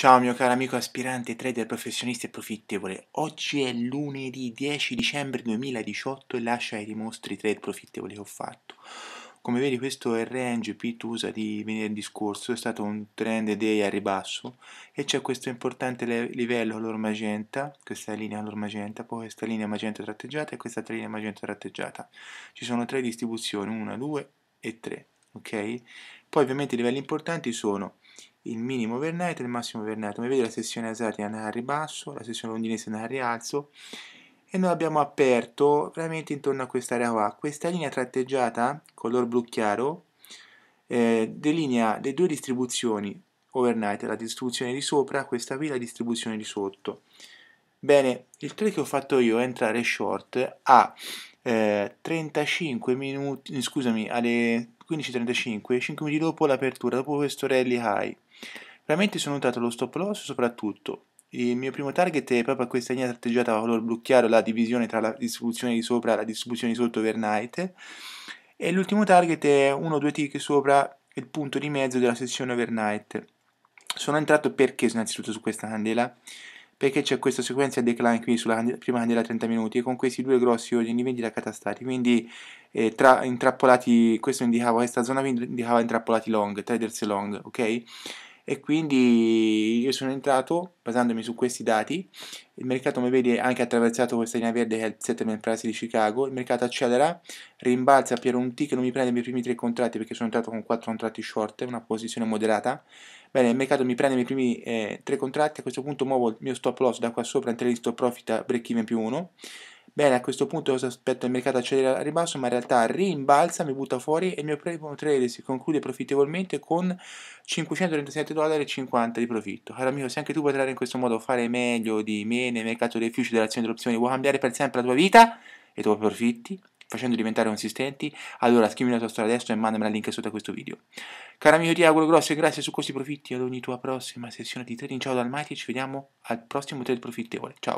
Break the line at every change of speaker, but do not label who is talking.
Ciao mio caro amico aspirante trader professionista e profittevole, oggi è lunedì 10 dicembre 2018 e lascia i dimostri trade profittevoli che ho fatto. Come vedi questo range P2USA di venerdì scorso è stato un trend day a ribasso e c'è questo importante livello color magenta, questa linea color magenta, poi questa linea magenta tratteggiata e questa linea magenta tratteggiata. Ci sono tre distribuzioni, una, due e tre, ok? Poi ovviamente i livelli importanti sono il minimo overnight e il massimo overnight. Come vedete la sessione asiatica è andata a ribasso, la sessione londinese è andata a rialzo e noi abbiamo aperto veramente intorno a quest'area qua. Questa linea tratteggiata, color blu chiaro, eh, delinea le due distribuzioni overnight, la distribuzione di sopra, questa qui la distribuzione di sotto. Bene, il trade che ho fatto io è entrare short a eh, 35 minuti, scusami, alle 15.35, 5 minuti dopo l'apertura, dopo questo rally high. Veramente sono notato lo stop loss soprattutto. Il mio primo target è proprio questa linea tratteggiata a color blu chiaro, la divisione tra la distribuzione di sopra e la distribuzione di sotto overnight. E l'ultimo target è uno o due tick sopra il punto di mezzo della sessione overnight. Sono entrato perché sono innanzitutto su questa candela? perché c'è questa sequenza decline qui sulla prima candela 30 minuti con questi due grossi ordini di vendita catastati quindi eh, tra, intrappolati questo indicava questa zona indicava intrappolati long traders long ok e quindi io sono entrato basandomi su questi dati, il mercato mi vede anche attraversato questa linea verde che è il settlement price di Chicago, il mercato accelera, rimbalza per un tick, non mi prende i miei primi tre contratti perché sono entrato con quattro contratti short, una posizione moderata, bene il mercato mi prende i miei primi eh, tre contratti, a questo punto muovo il mio stop loss da qua sopra in trailing stop profit a break even più 1, Bene, a questo punto cosa aspetto il mercato a cedere al ribasso, ma in realtà rimbalza, mi butta fuori e il mio primo trade si conclude profittevolmente con 537,50 dollari di profitto. Caro amico, se anche tu potrai in questo modo, fare meglio di me nel mercato dei future dell'azione delle opzioni, vuoi cambiare per sempre la tua vita e i tuoi profitti, facendo diventare consistenti, allora scrivimi la tua storia adesso e mandami il link sotto a questo video. Caro amico, ti auguro grosse grazie su questi profitti ad ogni tua prossima sessione di trading. Ciao dal Mighty e ci vediamo al prossimo trade profittevole. Ciao!